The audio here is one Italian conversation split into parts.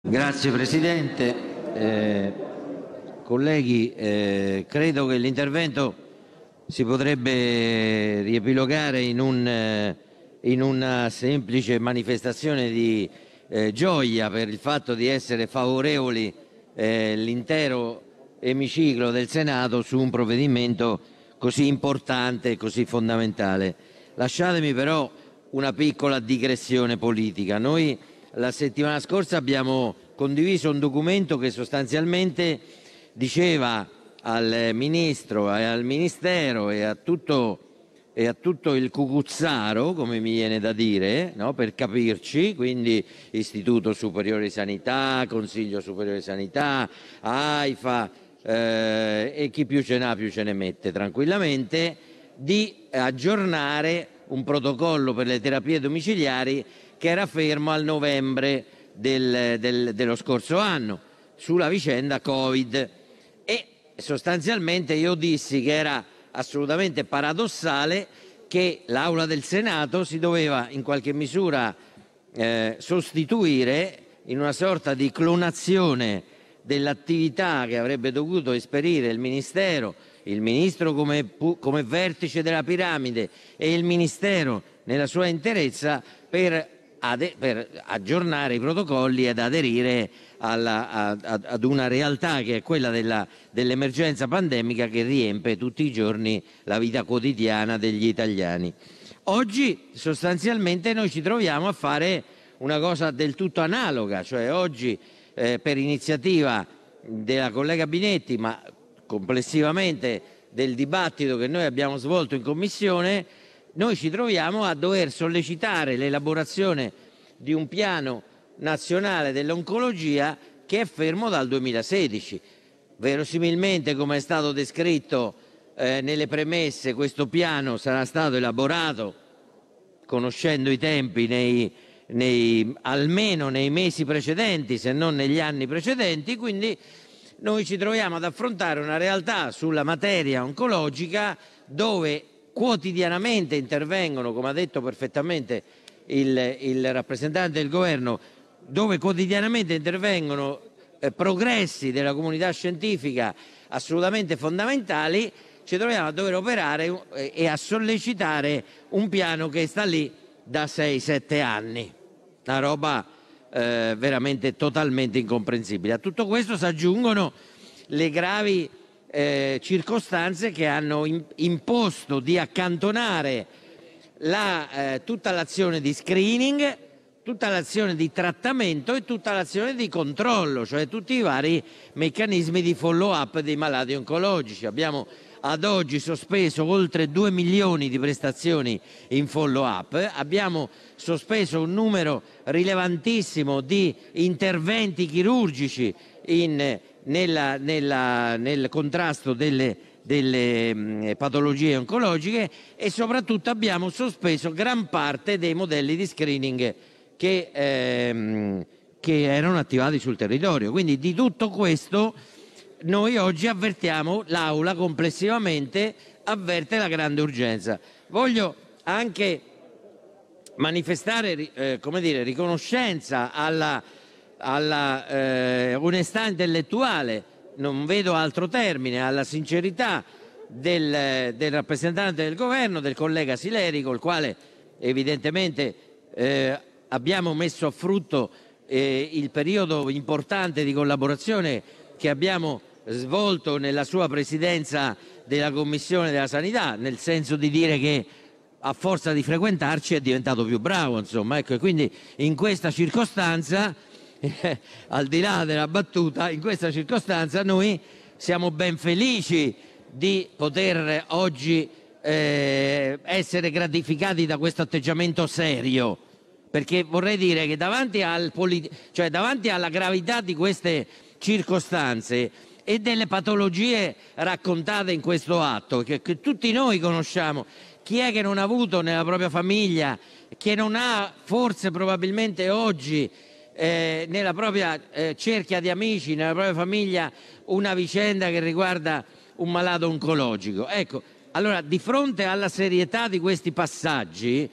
Grazie Presidente. Eh, colleghi, eh, credo che l'intervento si potrebbe riepilogare in, un, eh, in una semplice manifestazione di eh, gioia per il fatto di essere favorevoli eh, l'intero emiciclo del Senato su un provvedimento così importante e così fondamentale. Lasciatemi però una piccola digressione politica. Noi la settimana scorsa abbiamo condiviso un documento che sostanzialmente diceva al Ministro e al Ministero e a tutto, e a tutto il cucuzzaro, come mi viene da dire, no? per capirci, quindi Istituto Superiore di Sanità, Consiglio Superiore di Sanità, AIFA eh, e chi più ce n'ha più ce ne mette tranquillamente, di aggiornare un protocollo per le terapie domiciliari che era fermo al novembre del, del, dello scorso anno sulla vicenda Covid e sostanzialmente io dissi che era assolutamente paradossale che l'Aula del Senato si doveva in qualche misura eh, sostituire in una sorta di clonazione dell'attività che avrebbe dovuto esperire il Ministero, il Ministro come, come vertice della piramide e il Ministero nella sua interezza per ade- per aggiornare i protocolli ed aderire alla, a, ad una realtà che è quella della, dell'emergenza pandemica che riempie tutti i giorni la vita quotidiana degli italiani. Oggi sostanzialmente noi ci troviamo a fare una cosa del tutto analoga, cioè oggi eh, per iniziativa della collega Binetti, ma complessivamente del dibattito che noi abbiamo svolto in Commissione, noi ci troviamo a dover sollecitare l'elaborazione di un piano nazionale dell'oncologia che è fermo dal 2016. Verosimilmente, come è stato descritto eh, nelle premesse, questo piano sarà stato elaborato, conoscendo i tempi, nei, nei, almeno nei mesi precedenti, se non negli anni precedenti, quindi noi ci troviamo ad affrontare una realtà sulla materia oncologica dove quotidianamente intervengono, come ha detto perfettamente il, il rappresentante del governo, dove quotidianamente intervengono eh, progressi della comunità scientifica assolutamente fondamentali, ci troviamo a dover operare eh, e a sollecitare un piano che sta lì da 6-7 anni. Una roba eh, veramente totalmente incomprensibile. A tutto questo si aggiungono le gravi eh, circostanze che hanno imposto di accantonare la, eh, tutta l'azione di screening, tutta l'azione di trattamento e tutta l'azione di controllo, cioè tutti i vari meccanismi di follow-up dei malati oncologici. Abbiamo ad oggi sospeso oltre 2 milioni di prestazioni in follow-up, abbiamo sospeso un numero rilevantissimo di interventi chirurgici in nella, nella, nel contrasto delle, delle mm, patologie oncologiche e soprattutto abbiamo sospeso gran parte dei modelli di screening che, ehm, che erano attivati sul territorio. Quindi di tutto questo noi oggi avvertiamo l'Aula complessivamente avverte la grande urgenza. Voglio anche manifestare eh, dire, riconoscenza alla alla eh, onestà intellettuale, non vedo altro termine, alla sincerità del, del, rappresentante del governo, del collega Sileri, col quale evidentemente eh, abbiamo messo a frutto eh, il periodo importante di collaborazione che abbiamo svolto nella sua presidenza della Commissione della Sanità, nel senso di dire che a forza di frequentarci è diventato più bravo, insomma, ecco, e quindi in questa circostanza al di là della battuta, in questa circostanza noi siamo ben felici di poter oggi eh, essere gratificati da questo atteggiamento serio, perché vorrei dire che davanti, al cioè, davanti alla gravità di queste circostanze e delle patologie raccontate in questo atto, che, che tutti noi conosciamo, chi è che non ha avuto nella propria famiglia, che non ha forse probabilmente oggi eh, nella propria eh, cerchia di amici, nella propria famiglia, una vicenda che riguarda un malato oncologico. Ecco, allora di fronte alla serietà di questi passaggi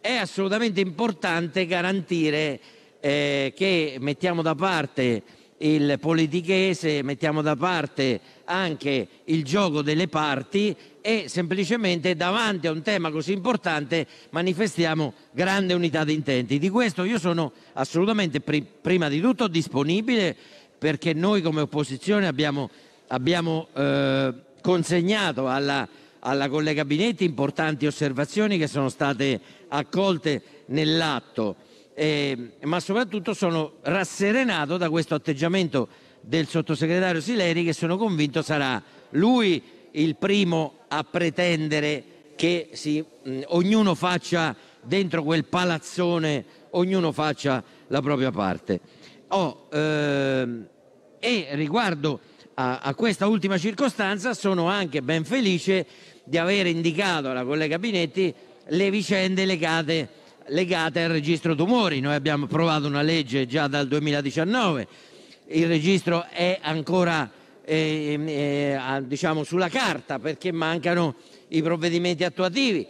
è assolutamente importante garantire eh, che mettiamo da parte il politichese, mettiamo da parte anche il gioco delle parti e semplicemente davanti a un tema così importante manifestiamo grande unità di intenti. Di questo io sono assolutamente pri- prima di tutto disponibile perché noi come opposizione abbiamo, abbiamo eh, consegnato alla, alla collega Binetti importanti osservazioni che sono state accolte nell'atto eh, ma soprattutto sono rasserenato da questo atteggiamento del sottosegretario Sileri che sono convinto sarà lui il primo a pretendere che si, mh, ognuno faccia dentro quel palazzone, ognuno faccia la propria parte. Oh, ehm, e riguardo a, a, questa ultima circostanza sono anche ben felice di aver indicato alla collega Binetti le vicende legate legate al registro tumori. Noi abbiamo approvato una legge già dal 2019, il registro è ancora ehm, eh, eh, diciamo sulla carta perché mancano i provvedimenti attuativi.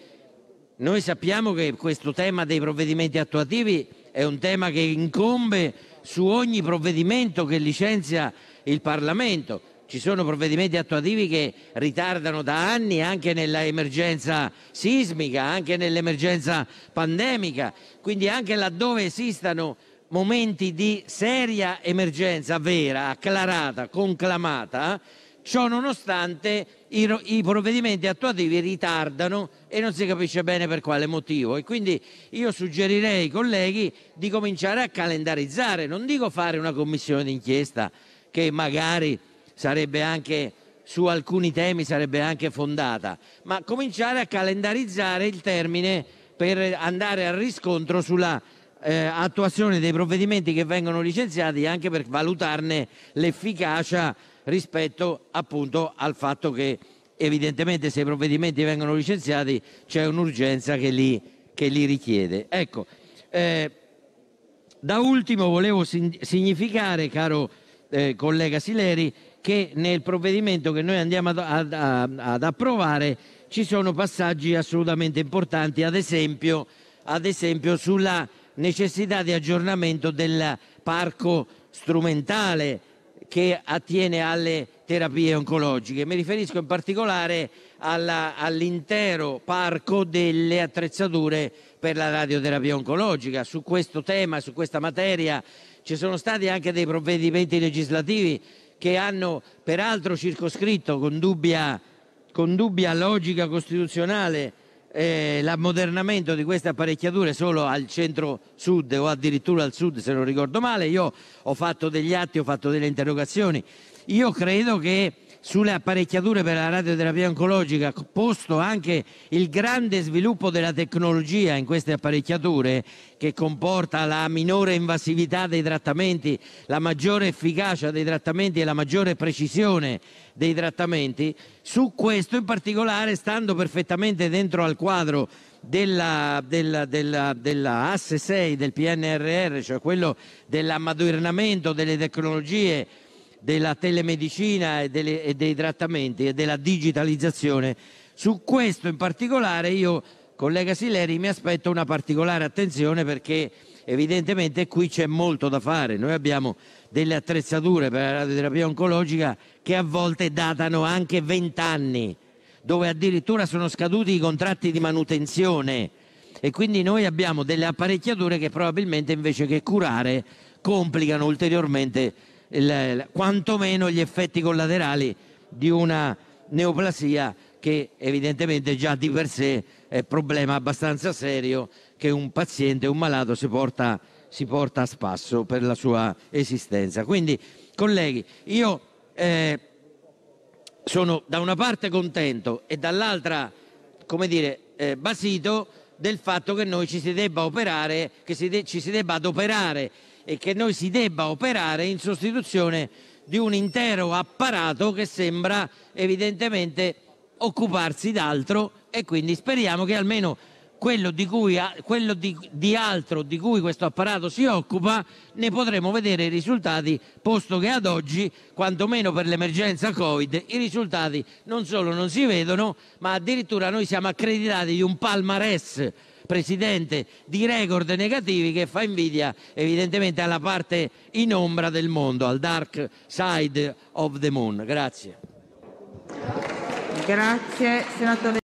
Noi sappiamo che questo tema dei provvedimenti attuativi è un tema che incombe su ogni provvedimento che licenzia il Parlamento ci sono provvedimenti attuativi che ritardano da anni anche nell'emergenza sismica, anche nell'emergenza pandemica, quindi anche laddove esistano momenti di seria emergenza vera, acclarata, conclamata, ciò nonostante i, i, provvedimenti attuativi ritardano e non si capisce bene per quale motivo. E quindi io suggerirei ai colleghi di cominciare a calendarizzare, non dico fare una commissione d'inchiesta che magari sarebbe anche su alcuni temi sarebbe anche fondata, ma cominciare a calendarizzare il termine per andare al riscontro sulla eh, attuazione dei provvedimenti che vengono licenziati anche per valutarne l'efficacia rispetto appunto al fatto che evidentemente se i provvedimenti vengono licenziati c'è un'urgenza che li, che li richiede. Ecco, eh, da ultimo volevo significare, caro eh, collega Sileri, che nel provvedimento che noi andiamo ad, ad, ad approvare ci sono passaggi assolutamente importanti, ad esempio, ad esempio sulla necessità di aggiornamento del parco strumentale che attiene alle terapie oncologiche. Mi riferisco in particolare all'intero parco delle attrezzature per la radioterapia oncologica. Su questo tema, su questa materia, ci sono stati anche dei provvedimenti legislativi che hanno peraltro circoscritto con dubbia, con dubbia logica costituzionale eh, l'ammodernamento di queste apparecchiature solo al centro-sud o addirittura al sud, se non ricordo male. Io ho fatto degli atti, ho fatto delle interrogazioni. Io credo che sulle apparecchiature per la radioterapia oncologica, posto anche il grande sviluppo della tecnologia in queste apparecchiature, che comporta la minore invasività dei trattamenti, la maggiore efficacia dei trattamenti e la maggiore precisione dei trattamenti, su questo in particolare, stando perfettamente dentro al quadro della, della, della, della, asse 6 del PNRR, cioè quello dell'ammodernamento delle tecnologie della telemedicina e, delle, e dei trattamenti e della digitalizzazione. Su questo in particolare io, collega Sileri, mi aspetto una particolare attenzione perché evidentemente qui c'è molto da fare. Noi abbiamo delle attrezzature per la radioterapia oncologica che a volte datano anche 20 anni, dove addirittura sono scaduti i contratti di manutenzione e quindi noi abbiamo delle apparecchiature che probabilmente invece che curare complicano ulteriormente il, quantomeno gli effetti collaterali di una neoplasia che evidentemente già di per sé è un problema abbastanza serio che un paziente, un malato si porta, si porta a spasso per la sua esistenza. Quindi, colleghi, io eh, sono da una parte contento e dall'altra, come dire, eh, basito del fatto che noi ci si debba operare, che si de- ci si debba adoperare e che noi si debba operare in sostituzione di un intero apparato che sembra evidentemente occuparsi d'altro e quindi speriamo che almeno quello, di, cui, quello di, di altro di cui questo apparato si occupa ne potremo vedere i risultati posto che ad oggi quantomeno per l'emergenza covid i risultati non solo non si vedono ma addirittura noi siamo accreditati di un palmarès Presidente di record negativi che fa invidia evidentemente alla parte in ombra del mondo, al dark side of the moon. Grazie. Grazie